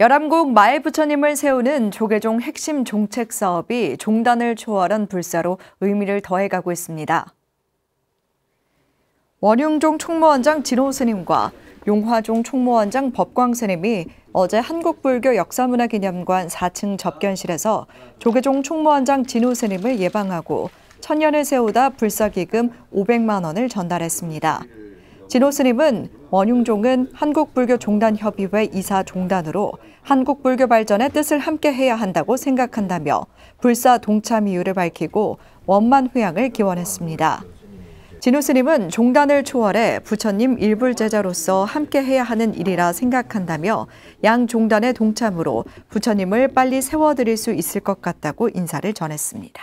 열암국 마을 부처님을 세우는 조계종 핵심 종책 사업이 종단을 초월한 불사로 의미를 더해가고 있습니다. 원융종 총무원장 진호 스님과 용화종 총무원장 법광 스님이 어제 한국불교 역사문화기념관 4층 접견실에서 조계종 총무원장 진호 스님을 예방하고 천년을 세우다 불사기금 500만 원을 전달했습니다. 진호스님은 원융종은 한국불교종단협의회 이사종단으로 한국불교 발전의 뜻을 함께 해야 한다고 생각한다며 불사 동참 이유를 밝히고 원만 후양을 기원했습니다. 진호스님은 종단을 초월해 부처님 일불 제자로서 함께 해야 하는 일이라 생각한다며 양 종단의 동참으로 부처님을 빨리 세워드릴 수 있을 것 같다고 인사를 전했습니다.